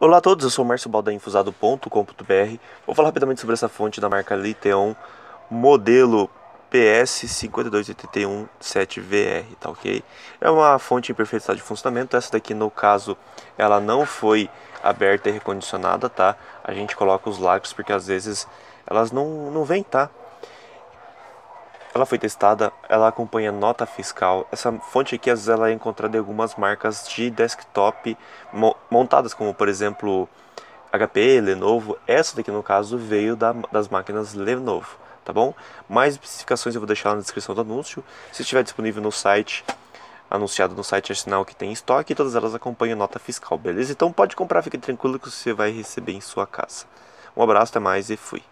Olá a todos, eu sou o Márcio Baldainfusado.com.br. Vou falar rapidamente sobre essa fonte da marca Liteon, modelo PS52817VR, tá ok? É uma fonte em perfeito estado de funcionamento. Essa daqui, no caso, ela não foi aberta e recondicionada, tá? A gente coloca os lacres porque às vezes elas não, não vêm, tá? Ela foi testada, ela acompanha nota fiscal. Essa fonte aqui às vezes ela é encontrada em algumas marcas de desktop montadas, como por exemplo HP, Lenovo. Essa daqui no caso veio da, das máquinas Lenovo, tá bom? Mais especificações eu vou deixar na descrição do anúncio. Se estiver disponível no site, anunciado no site é sinal que tem estoque todas elas acompanham nota fiscal, beleza? Então pode comprar, fique tranquilo que você vai receber em sua casa. Um abraço, até mais e fui.